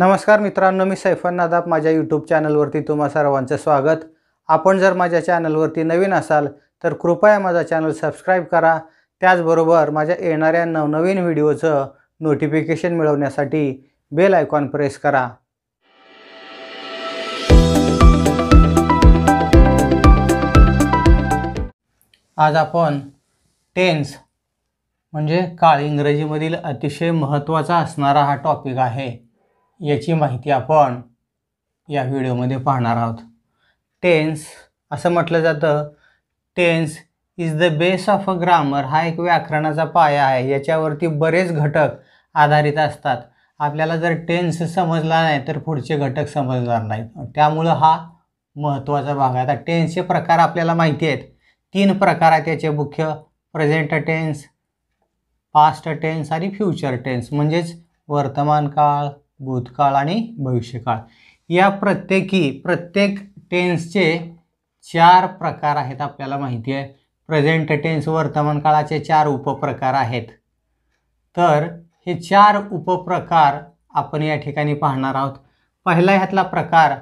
नमस्कार मित्रांनो मी सैफन नादाब माझ्या यूट्यूब चॅनलवरती तुम्हा सर्वांचं स्वागत आपण जर माझ्या चॅनलवरती नवीन असाल तर कृपया माझा चॅनल सबस्क्राईब करा त्याचबरोबर माझ्या येणाऱ्या नवनवीन व्हिडिओचं नोटिफिकेशन मिळवण्यासाठी बेल आयकॉन प्रेस करा आज आपण टेन्स म्हणजे काळ इंग्रजीमधील अतिशय महत्त्वाचा असणारा हा टॉपिक आहे याची माहिती आपण या व्हिडिओमध्ये पाहणार आहोत टेन्स असं म्हटलं जातं tense is the base of a grammar हा एक व्याकरणाचा पाया आहे याच्यावरती बरेच घटक आधारित असतात आपल्याला जर टेन्स समजला नाही तर पुढचे घटक समजणार नाहीत त्यामुळं हा महत्त्वाचा भाग आहे आता टेन्सचे प्रकार आपल्याला माहिती आहेत तीन प्रकार आहेत याचे मुख्य प्रेझेंट टेन्स पास्ट टेन्स आणि फ्युचर टेन्स म्हणजेच वर्तमान काळ भूतकाळ आणि भविष्यकाळ या प्रत्येकी प्रत्येक टेन्सचे चार प्रकार आहेत आपल्याला माहिती आहे प्रेझेंट टेन्स वर्तमान काळाचे चार उपप्रकार आहेत तर हे चार उपप्रकार आपण या ठिकाणी पाहणार आहोत पहिला ह्यातला प्रकार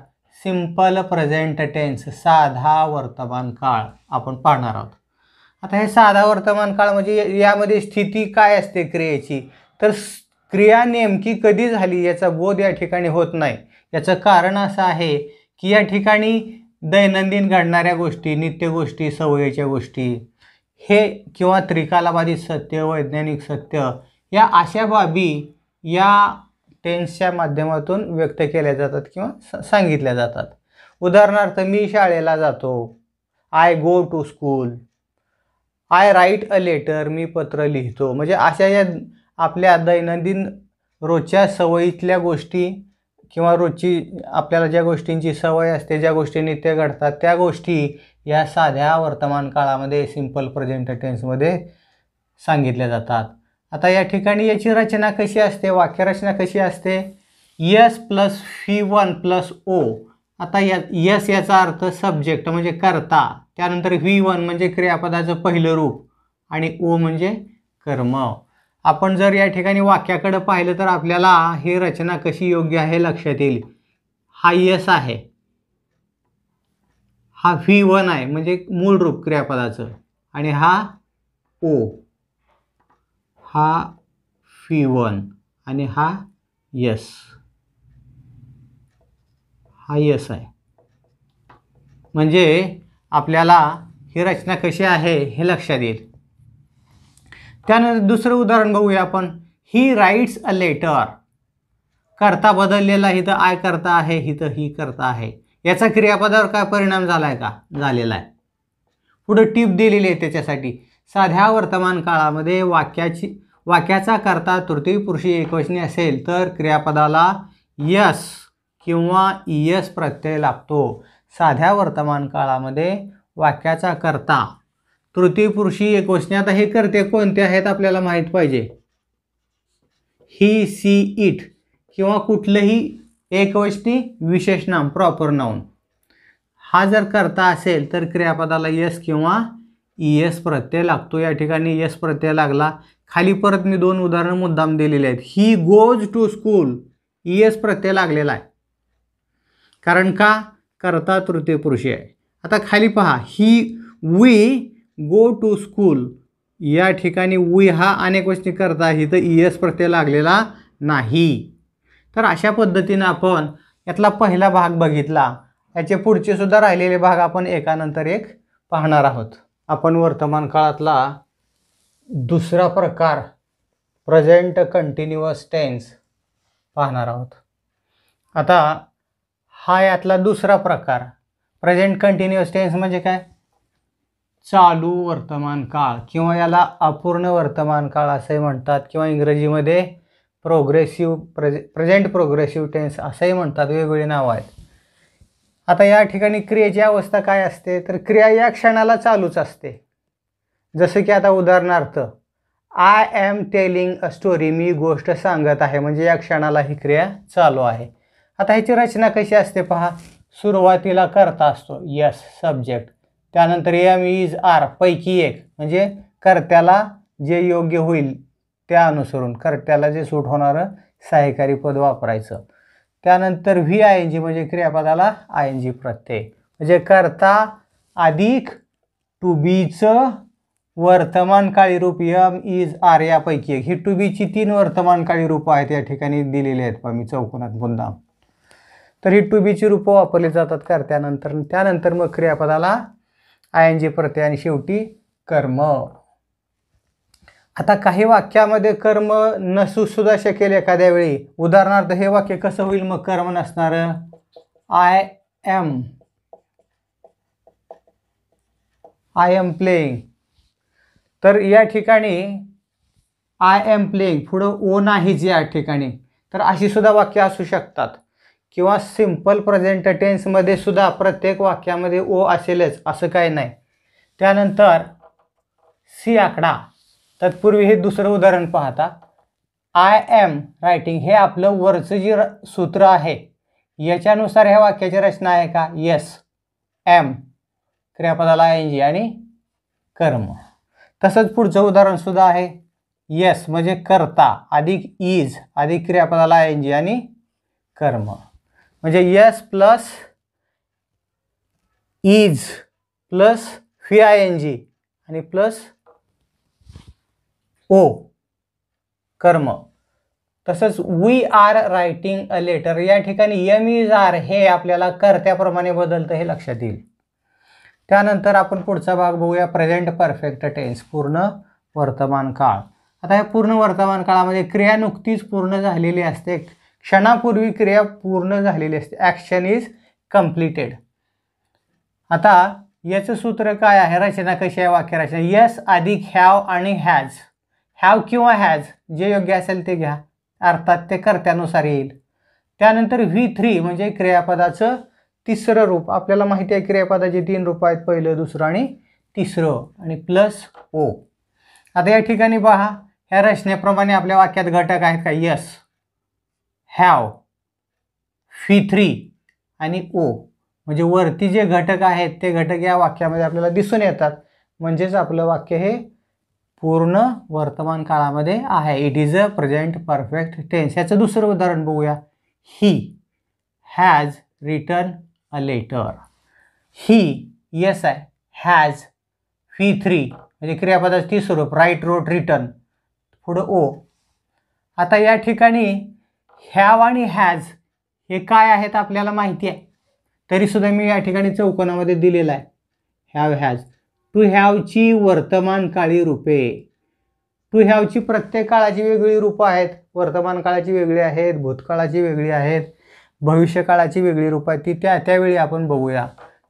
सिंपल प्रेझेंट टेन्स साधा वर्तमान काळ आपण पाहणार आहोत आता हे साधा वर्तमान काळ म्हणजे यामध्ये स्थिती काय असते क्रियेची तर क्रिया नेमकी कधी झाली याचा बोध या ठिकाणी होत नाही याचं कारण असं आहे की या ठिकाणी दैनंदिन घडणाऱ्या गोष्टी नित्य गोष्टी सवयीच्या गोष्टी हे किंवा त्रिकालाबाधित सत्य वैज्ञानिक सत्य या अशा बाबी या टेन्सच्या माध्यमातून व्यक्त केल्या जातात किंवा सांगितल्या जातात उदाहरणार्थ मी शाळेला जातो I go to school I write a letter मी पत्र लिहितो म्हणजे अशा या आपल्या दैनंदिन रोजच्या सवयीतल्या गोष्टी किंवा रोजची आपल्याला ज्या गोष्टींची सवय असते ज्या गोष्टी नित्य घडतात त्या गोष्टी या साध्या वर्तमान काळामध्ये सिंपल प्रेझेंट टेन्समध्ये सांगितल्या जातात आता या ठिकाणी याची रचना कशी असते वाक्यरचना कशी असते S plus V one plus O आता या यस याचा अर्थ सब्जेक्ट म्हणजे करता त्यानंतर व्ही वन म्हणजे क्रियापदाचं पहिलं रूप आणि ओ म्हणजे कर्म आपण जर या ठिकाणी वाक्याकडं पाहिलं तर आपल्याला ही रचना कशी योग्य आहे लक्षात येईल हा यस आहे हा व्ही वन आहे म्हणजे मूळ रूप क्रियापदाचं आणि हा ओ हा फी वन आणि हा यस हा यस आहे म्हणजे आपल्याला ही रचना कशी आहे हे लक्षात येईल त्यानंतर दुसरं उदाहरण बघूया आपण ही राईट्स अ लेटर करता बदललेला हिथं आय करता आहे हिथं ही करता आहे याचा क्रियापदावर काय परिणाम झाला आहे का झालेला आहे पुढं टीप दिलेली आहे त्याच्यासाठी साध्या वर्तमान काळामध्ये वाक्याची वाक्याचा करता तृतीय पुरुषी एकवचनी असेल तर क्रियापदाला यस किंवा एस प्रत्यय लागतो साध्या वर्तमान काळामध्ये वाक्याचा करता तृतीय तृतीयपुरुषी आता हे करते कोणते आहेत आपल्याला माहीत पाहिजे ही सी इट किंवा कुठलंही एकवचनी विशेष नाम प्रॉपर नाऊन हा जर करता असेल तर क्रियापदाला यस किंवा ई e एस प्रत्यय लागतो या ठिकाणी यस प्रत्यय लागला खाली परत मी दोन उदाहरणं मुद्दाम दिलेले आहेत he goes to school E S प्रत्यय लागलेला आहे कारण का करता तृतीय पुरुषी आहे आता खाली पहा ही वी गो टू स्कूल या ठिकाणी वी हा अनेक अनेकवचनी करता इथं ई एस प्रत्यय लागलेला नाही तर अशा पद्धतीनं आपण यातला पहिला भाग बघितला याचे पुढचे सुद्धा राहिलेले भाग आपण एकानंतर एक पाहणार आहोत आपण वर्तमान काळातला दुसरा प्रकार प्रेझेंट कंटिन्युअस टेन्स पाहणार आहोत आता हा यातला दुसरा प्रकार प्रेझेंट कंटिन्युअस टेन्स म्हणजे काय चालू वर्तमान काळ किंवा याला अपूर्ण वर्तमान काळ असंही म्हणतात किंवा इंग्रजीमध्ये प्रोग्रेसिव्ह प्रजे प्रेझेंट प्रोग्रेसिव्ह टेन्स असंही म्हणतात वेगवेगळी नावं आहेत आता या ठिकाणी क्रियेची अवस्था काय असते तर क्रिया या क्षणाला चालूच असते जसं की आता उदाहरणार्थ I am telling a story मी गोष्ट सांगत आहे म्हणजे या क्षणाला ही क्रिया चालू आहे आता ह्याची रचना कशी असते पहा सुरुवातीला करता असतो यस सब्जेक्ट त्यानंतर एम इज आर पैकी एक म्हणजे कर्त्याला जे योग्य होईल त्या अनुसरून कर्त्याला जे सूट होणारं सहकारी पद वापरायचं त्यानंतर व्ही आय एन जी म्हणजे क्रियापदाला आय एन जी प्रत्यय म्हणजे कर्ता अधिक टू बीचं वर्तमानकाळी रूप यम इज आर यापैकी एक ही टू बीची तीन वर्तमानकाळी रूपं आहेत या ठिकाणी दिलेली आहेत पहा मी चौकोनात मुद्दाम तर ही टू बीची रूपं वापरली जातात कर्त्यानंतर त्यानंतर मग क्रियापदाला आय एन जी प्रत्यय आणि शेवटी कर्म आता काही वाक्यामध्ये कर्म नसू सुद्धा शकेल एखाद्या वेळी उदाहरणार्थ हे वाक्य कसं होईल मग कर्म नसणारं I am I am playing तर या ठिकाणी आय एम प्लेईंग पुढं ओ जे या ठिकाणी तर अशी सुद्धा वाक्य असू शकतात किंवा सिम्पल प्रेझेंट टेन्समध्ये सुद्धा प्रत्येक वाक्यामध्ये ओ असेलच असं काही नाही त्यानंतर सी आकडा तत्पूर्वी हे दुसरं उदाहरण पाहता आय एम रायटिंग हे आपलं वरचं जे सूत्र आहे याच्यानुसार ह्या वाक्याची रचना आहे का यस एम क्रियापदाला एन जी आणि कर्म तसंच पुढचं उदाहरणसुद्धा आहे यस म्हणजे करता अधिक इज अधिक क्रियापदाला एन जी आणि कर्म म्हणजे S plus is plus V I N G आणि प्लस ओ कर्म तसंच we are writing a letter या ठिकाणी यम इज आर हे आपल्याला कर्त्याप्रमाणे बदलतं हे लक्षात येईल त्यानंतर आपण पुढचा भाग बघूया प्रेझेंट परफेक्ट टेन्स पूर्ण वर्तमान काळ आता हे पूर्ण वर्तमान काळामध्ये क्रिया नुकतीच पूर्ण झालेली असते क्षणापूर्वी क्रिया पूर्ण झालेली असते ॲक्शन इज कम्प्लिटेड आता याचं सूत्र काय आहे रचना कशी आहे रचना यस अधिक हॅव आणि हॅज हॅव किंवा हॅज जे योग्य असेल ते घ्या अर्थात ते कर्त्यानुसार येईल त्यानंतर व्ही थ्री म्हणजे क्रियापदाचं तिसरं रूप आपल्याला माहिती आहे क्रियापदाचे तीन रूप आहेत पहिलं दुसरं आणि तिसरं आणि प्लस ओ आता या ठिकाणी पहा ह्या रचनेप्रमाणे आपल्या वाक्यात घटक आहेत का यस हॅव फी थ्री आणि ओ म्हणजे वरती जे घटक आहेत ते घटक या वाक्यामध्ये आपल्याला दिसून येतात म्हणजेच आपलं वाक्य हे पूर्ण वर्तमान काळामध्ये आहे it is a present perfect tense याचं दुसरं उदाहरण बघूया he has return a letter he S आहे हॅज फी थ्री म्हणजे क्रियापदाची स्वरूप राईट रोट रिटर्न पुढं ओ आता या ठिकाणी हॅव आणि हॅज हे काय आहेत आपल्याला माहिती आहे तरीसुद्धा मी या ठिकाणी चौकोनामध्ये दिलेलं आहे हॅव हॅज टू हॅवची वर्तमान काळी रूपे टू हॅवची प्रत्येक काळाची वेगळी रूपं आहेत वर्तमान काळाची वेगळी आहेत भूतकाळाची वेगळी आहेत भविष्यकाळाची वेगळी रूपं आहेत ती त्या त्यावेळी आपण बघूया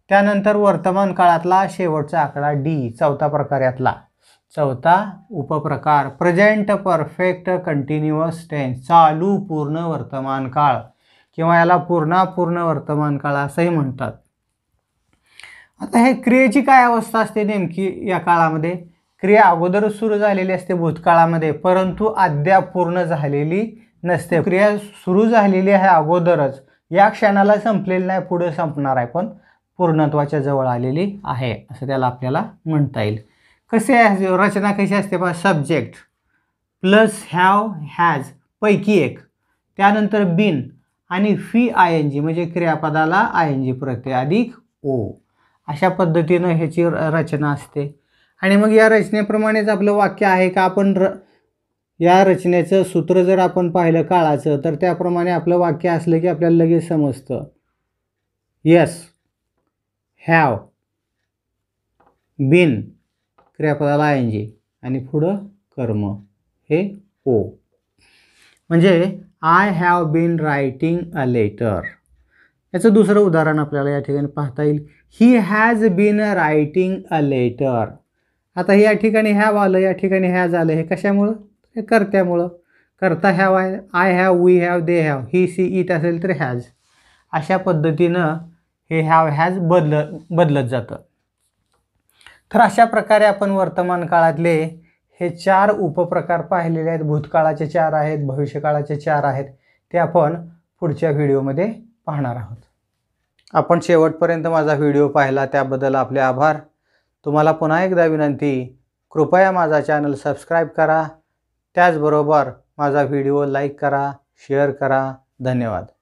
त्यानंतर वर्तमान काळातला शेवटचा आकडा डी चौथा प्रकार यातला चौथा उपप्रकार प्रेझेंट परफेक्ट कंटिन्युअस टेन्स चालू पूर्ण वर्तमान काळ किंवा याला पूर्णापूर्ण वर्तमान काळ असंही म्हणतात आता हे क्रियेची काय अवस्था असते नेमकी या काळामध्ये क्रिया अगोदर सुरू झालेली असते भूतकाळामध्ये परंतु अद्याप पूर्ण झालेली नसते क्रिया सुरू झालेली आहे अगोदरच या क्षणाला संपलेली नाही पुढे संपणार आहे पण पूर्णत्वाच्या जवळ आलेली आहे असं त्याला आपल्याला म्हणता येईल कसे आहे रचना कशी असते बा सब्जेक्ट प्लस हॅव हॅज पैकी एक त्यानंतर बिन आणि फी आय एन जी म्हणजे क्रियापदाला आय एन जी प्रत्यय अधिक ओ अशा पद्धतीनं ह्याची रचना असते आणि मग या रचनेप्रमाणेच आपलं वाक्य आहे का आपण र या रचनेचं सूत्र जर आपण पाहिलं काळाचं तर त्याप्रमाणे आपलं वाक्य असलं की आपल्याला लगेच समजतं येस हॅव बिन क्रियापदाला आय एन जी आणि पुढं कर्म हे ओ म्हणजे I have been writing a letter याचं दुसरं उदाहरण आपल्याला या ठिकाणी पाहता येईल he has been writing a letter आता हे या ठिकाणी हॅव आलं या ठिकाणी हॅज आलं हे कशामुळं हे कर्त्यामुळं करता have I I have we have they have he she it असेल तर हॅज अशा पद्धतीनं हे हॅव हॅज बदल बदलत जातं तर अशा प्रकारे आपण वर्तमान काळातले हे चार उपप्रकार पाहिलेले आहेत भूतकाळाचे चार आहेत भविष्यकाळाचे चार आहेत ते आपण पुढच्या व्हिडिओमध्ये पाहणार आहोत आपण शेवटपर्यंत माझा व्हिडिओ पाहिला त्याबद्दल आपले आभार तुम्हाला पुन्हा एकदा विनंती कृपया माझा चॅनल सबस्क्राईब करा त्याचबरोबर माझा व्हिडिओ लाईक करा शेअर करा धन्यवाद